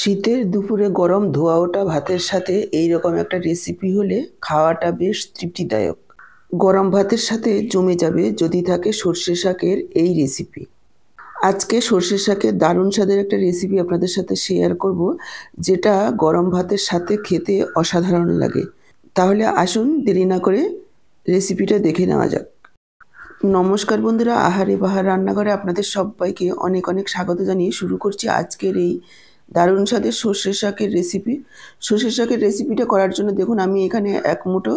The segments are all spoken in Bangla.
শীতের দুপুরে গরম ধোয়া ওটা ভাতের সাথে এই রকম একটা রেসিপি হলে খাওয়াটা বেশ তৃপ্তিদায়ক গরম ভাতের সাথে জমে যাবে যদি থাকে সর্ষে শাকের এই রেসিপি আজকে সর্ষে শাকের দারুণ স্বাদের একটা রেসিপি আপনাদের সাথে শেয়ার করব যেটা গরম ভাতের সাথে খেতে অসাধারণ লাগে তাহলে আসুন দেরি না করে রেসিপিটা দেখে নেওয়া যাক নমস্কার বন্ধুরা আহারে বাহার রান্নাঘরে আপনাদের সবাইকে অনেক অনেক স্বাগত জানিয়ে শুরু করছি আজকের এই দারুণ স্বাদের সর্ষে শাকের রেসিপি সর্ষে শাকের রেসিপিটা করার জন্য দেখুন আমি এখানে এক মুঠো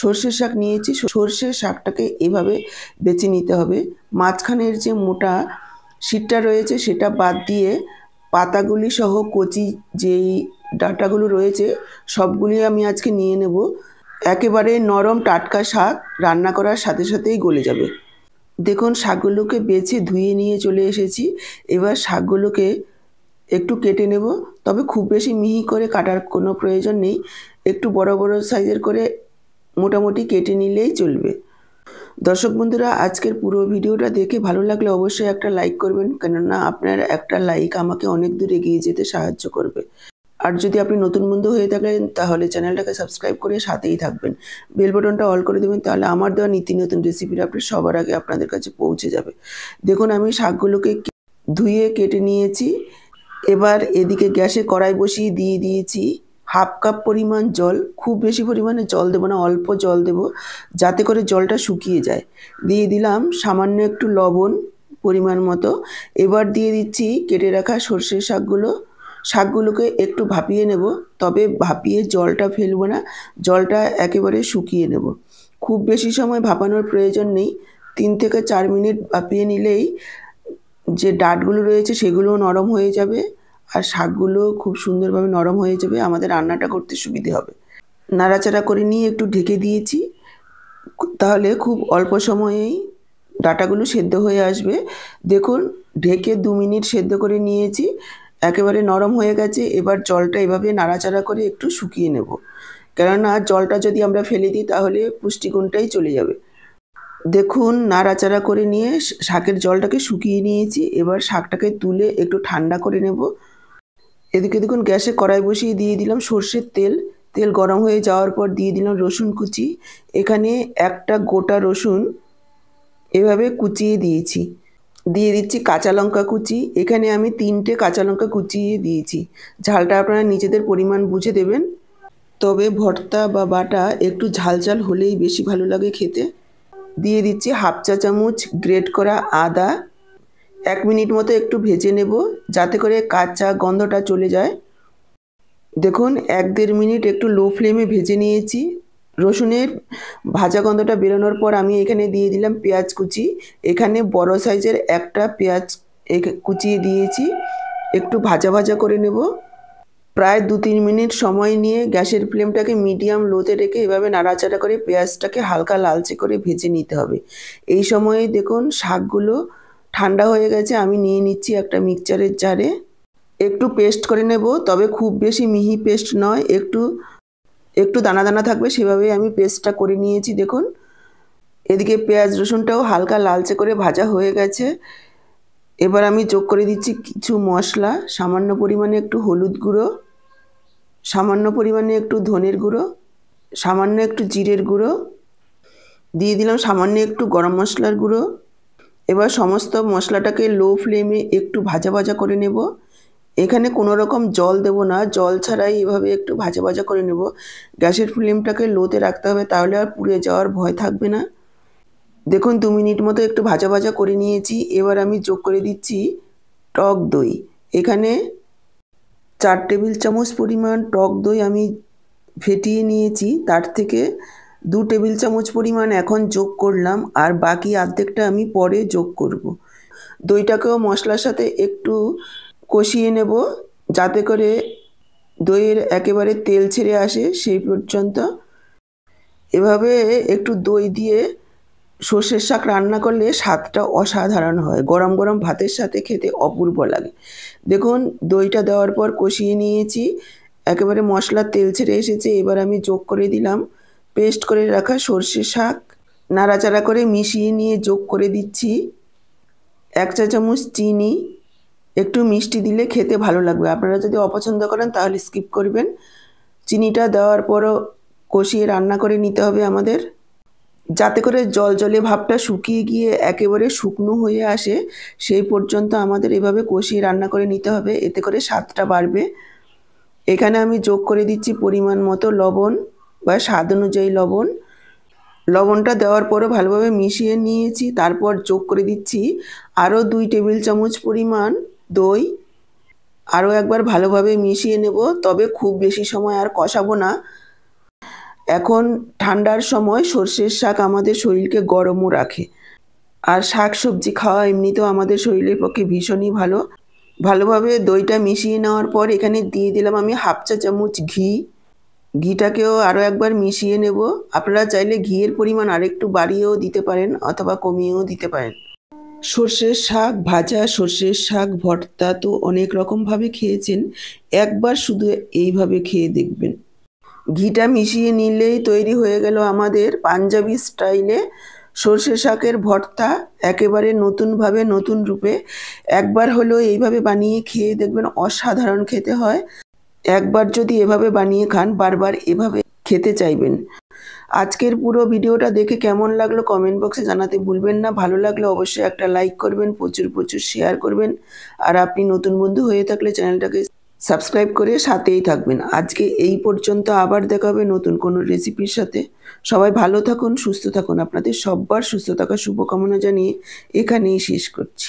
সর্ষে শাক নিয়েছি সর্ষে শাকটাকে এভাবে বেছে নিতে হবে মাঝখানের যে মোটা শীতটা রয়েছে সেটা বাদ দিয়ে পাতাগুলি সহ কচি যেই ডাটাগুলো রয়েছে সবগুলি আমি আজকে নিয়ে নেব একেবারে নরম টাটকা শাক রান্না করার সাথে সাথেই গলে যাবে দেখুন শাকগুলোকে বেছে ধুয়ে নিয়ে চলে এসেছি এবার শাকগুলোকে একটু কেটে নেব তবে খুব বেশি মিহি করে কাটার কোনো প্রয়োজন নেই একটু বড় বড় সাইজের করে মোটামুটি কেটে নিলেই চলবে দর্শক বন্ধুরা আজকের পুরো ভিডিওটা দেখে ভালো লাগলে অবশ্যই একটা লাইক করবেন কেননা আপনার একটা লাইক আমাকে অনেক দূর এগিয়ে যেতে সাহায্য করবে আর যদি আপনি নতুন বন্ধু হয়ে থাকেন তাহলে চ্যানেলটাকে সাবস্ক্রাইব করে সাথেই থাকবেন বেল বটনটা অল করে দেবেন তাহলে আমার দেওয়া নীতি নতুন রেসিপির আপনি সবার আগে আপনাদের কাছে পৌঁছে যাবে দেখুন আমি শাকগুলোকে ধুয়ে কেটে নিয়েছি এবার এদিকে গ্যাসে কড়াই বসিয়ে দিয়ে দিয়েছি হাফ কাপ পরিমাণ জল খুব বেশি পরিমাণে জল দেবো না অল্প জল দেব যাতে করে জলটা শুকিয়ে যায় দিয়ে দিলাম সামান্য একটু লবণ পরিমাণ মতো এবার দিয়ে দিচ্ছি কেটে রাখা সর্ষের শাকগুলো শাকগুলোকে একটু ভাপিয়ে নেব তবে ভাপিয়ে জলটা ফেলবো না জলটা একেবারে শুকিয়ে নেব খুব বেশি সময় ভাপানোর প্রয়োজন নেই তিন থেকে চার মিনিট ভাপিয়ে নিলেই যে ডাটগুলো রয়েছে সেগুলোও নরম হয়ে যাবে আর শাকগুলো খুব সুন্দরভাবে নরম হয়ে যাবে আমাদের রান্নাটা করতে সুবিধে হবে নাড়াচাড়া করে নিয়ে একটু ঢেকে দিয়েছি তাহলে খুব অল্প সময়েই ডাটাগুলো সেদ্ধ হয়ে আসবে দেখুন ঢেকে দু মিনিট সেদ্ধ করে নিয়েছি একেবারে নরম হয়ে গেছে এবার জলটা এভাবে নাড়াচাড়া করে একটু শুকিয়ে নেব কেননা জলটা যদি আমরা ফেলে দিই তাহলে পুষ্টিগুণটাই চলে যাবে দেখুন নাড়াচাড়া করে নিয়ে শাকের জলটাকে শুকিয়ে নিয়েছি এবার শাকটাকে তুলে একটু ঠান্ডা করে নেব এদিকে দেখুন গ্যাসে কড়াই বসিয়ে দিয়ে দিলাম সর্ষের তেল তেল গরম হয়ে যাওয়ার পর দিয়ে দিলাম রসুন কুচি এখানে একটা গোটা রসুন এভাবে কুচিয়ে দিয়েছি দিয়ে দিচ্ছি কাঁচা লঙ্কা কুচি এখানে আমি তিনটে কাঁচা লঙ্কা কুচিয়ে দিয়েছি ঝালটা আপনারা নিজেদের পরিমাণ বুঝে দেবেন তবে ভর্তা বা বাটা একটু ঝালঝাল হলেই বেশি ভালো লাগে খেতে দিয়ে দিচ্ছি হাফ চা চামচ গ্রেট করা আদা এক মিনিট মতো একটু ভেজে নেব যাতে করে কাঁচা গন্ধটা চলে যায় দেখুন এক দেড় মিনিট একটু লো ফ্লেমে ভেজে নিয়েছি রসুনের ভাজা গন্ধটা বেরোনোর পর আমি এখানে দিয়ে দিলাম পেঁয়াজ কুচি এখানে বড় সাইজের একটা পেঁয়াজ কুচিয়ে দিয়েছি একটু ভাজা ভাজা করে নেব প্রায় দু তিন মিনিট সময় নিয়ে গ্যাসের ফ্লেমটাকে মিডিয়াম লোতে রেখে এভাবে নাড়াচাড়া করে পেঁয়াজটাকে হালকা লালচে করে ভেজে নিতে হবে এই সময়ে দেখুন শাকগুলো ঠান্ডা হয়ে গেছে আমি নিয়ে নিচ্ছি একটা মিক্সচারের জারে একটু পেস্ট করে নেব তবে খুব বেশি মিহি পেস্ট নয় একটু একটু দানা দানা থাকবে সেভাবেই আমি পেস্টটা করে নিয়েছি দেখুন এদিকে পেঁয়াজ রসুনটাও হালকা লালচে করে ভাজা হয়ে গেছে এবার আমি যোগ করে দিচ্ছি কিছু মশলা সামান্য পরিমাণে একটু হলুদ গুঁড়ো সামান্য পরিমাণে একটু ধনের গুঁড়ো সামান্য একটু জিরের গুঁড়ো দিয়ে দিলাম সামান্য একটু গরম মশলার গুঁড়ো এবার সমস্ত মশলাটাকে লো ফ্লেমে একটু ভাজা ভাজা করে নেব এখানে কোনো রকম জল দেব না জল ছাড়াই এভাবে একটু ভাজা ভাজা করে নেব গ্যাসের ফ্লেমটাকে লোতে রাখতে হবে তাহলে আর পুড়ে যাওয়ার ভয় থাকবে না দেখুন দু মিনিট মতো একটু ভাজা ভাজা করে নিয়েছি এবার আমি যোগ করে দিচ্ছি টক দই এখানে চার টেবিল চামচ পরিমাণ টক দই আমি ফেটিয়ে নিয়েছি তার থেকে দু টেবিল চামচ পরিমাণ এখন যোগ করলাম আর বাকি অর্ধেকটা আমি পরে যোগ করব। দইটাকেও মশলার সাথে একটু কষিয়ে নেব যাতে করে দইয়ের একেবারে তেল ছেড়ে আসে সেই পর্যন্ত এভাবে একটু দই দিয়ে সর্ষের শাক রান্না করলে স্বাদটা অসাধারণ হয় গরম গরম ভাতের সাথে খেতে অপূর্ব লাগে দেখুন দইটা দেওয়ার পর কষিয়ে নিয়েছি একেবারে মশলার তেল ছেড়ে এসেছে এবার আমি যোগ করে দিলাম পেস্ট করে রাখা সর্ষে শাক নাড়াচাড়া করে মিশিয়ে নিয়ে যোগ করে দিচ্ছি এক চা চামচ চিনি একটু মিষ্টি দিলে খেতে ভালো লাগবে আপনারা যদি অপছন্দ করেন তাহলে স্কিপ করবেন চিনিটা দেওয়ার পরও কষিয়ে রান্না করে নিতে হবে আমাদের যাতে করে জল জলে ভাবটা শুকিয়ে গিয়ে একেবারে শুকনো হয়ে আসে সেই পর্যন্ত আমাদের এভাবে কষিয়ে রান্না করে নিতে হবে এতে করে স্বাদটা বাড়বে এখানে আমি যোগ করে দিচ্ছি পরিমাণ মতো লবণ বা স্বাদ অনুযায়ী লবণ লবণটা দেওয়ার পরও ভালোভাবে মিশিয়ে নিয়েছি তারপর যোগ করে দিচ্ছি আরও দুই টেবিল চামচ পরিমাণ দই আরও একবার ভালোভাবে মিশিয়ে নেব তবে খুব বেশি সময় আর কষাবো না এখন ঠান্ডার সময় সর্ষের শাক আমাদের শরীরকে গরমও রাখে আর শাক সবজি খাওয়া এমনিতেও আমাদের শরীরের পক্ষে ভীষণই ভালো ভালোভাবে দইটা মিশিয়ে নেওয়ার পর এখানে দিয়ে দিলাম আমি হাফ চা চামচ ঘি ঘিটাকেও আরও একবার মিশিয়ে নেব আপনারা চাইলে ঘিয়ের পরিমাণ আরেকটু বাড়িয়েও দিতে পারেন অথবা কমিয়েও দিতে পারেন সর্ষের শাক ভাজা সর্ষের শাক ভর্তা তো অনেক রকমভাবে খেয়েছেন একবার শুধু এইভাবে খেয়ে দেখবেন ঘিটা মিশিয়ে নিলেই তৈরি হয়ে গেল আমাদের পাঞ্জাবি স্টাইলে সর্ষে শাকের ভর্তা একেবারে নতুনভাবে নতুন রূপে একবার হলো এইভাবে বানিয়ে খেয়ে দেখবেন অসাধারণ খেতে হয় একবার যদি এভাবে বানিয়ে খান বারবার এভাবে খেতে চাইবেন আজকের পুরো ভিডিওটা দেখে কেমন লাগলো কমেন্ট বক্সে জানাতে ভুলবেন না ভালো লাগলে অবশ্যই একটা লাইক করবেন প্রচুর প্রচুর শেয়ার করবেন আর আপনি নতুন বন্ধু হয়ে থাকলে চ্যানেলটাকে সাবস্ক্রাইব করে সাথেই থাকবেন আজকে এই পর্যন্ত আবার দেখা হবে নতুন কোনো রেসিপির সাথে সবাই ভালো থাকুন সুস্থ থাকুন আপনাদের সব্বার সুস্থ থাকার শুভকামনা জানিয়ে এখানেই শেষ করছি